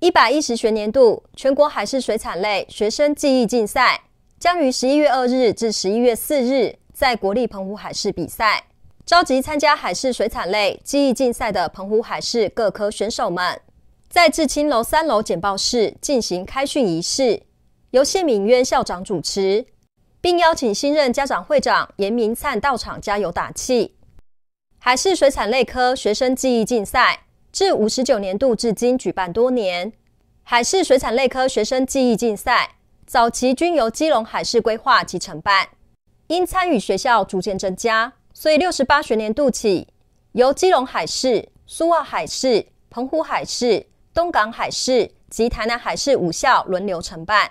一百一十学年度全国海事水产类学生技艺竞赛将于十一月二日至十一月四日在国立澎湖海事比赛，召集参加海事水产类技艺竞赛的澎湖海事各科选手们，在至青楼三楼简报室进行开训仪式，由谢敏渊校长主持，并邀请新任家长会长严明灿到场加油打气。海事水产类科学生技艺竞赛。自五十九年度至今举办多年，海事水产类科学生技艺竞赛，早期均由基隆海事规划及承办，因参与学校逐渐增加，所以六十八学年度起，由基隆海事、苏澳海事、澎湖海事、东港海事及台南海事五校轮流承办，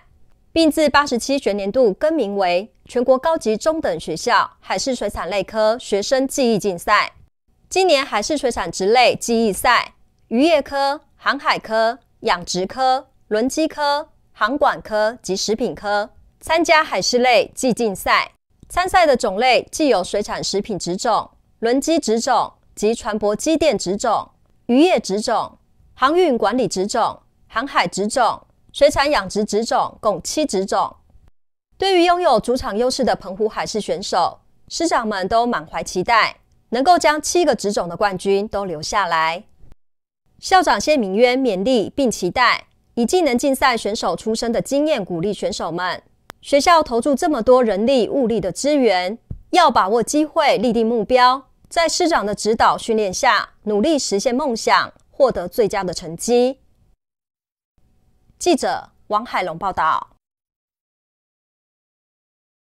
并自八十七学年度更名为全国高级中等学校海事水产类科学生技艺竞赛。今年海事水产职类技艺赛。渔业科、航海科、养殖科、轮机科、航管科及食品科参加海事类技竞赛。参赛的种类既有水产食品植种、轮机植种及船舶机电植种、渔业植种、航运管理植种、航海植种、水产养殖植种，共七植种。对于拥有主场优势的澎湖海事选手，师长们都满怀期待，能够将七个植种的冠军都留下来。校长谢明渊勉励并期待，以技能竞赛选手出身的经验鼓励选手们。学校投注这么多人力物力的资源，要把握机会，立定目标，在师长的指导训练下，努力实现梦想，获得最佳的成绩。记者王海龙报道。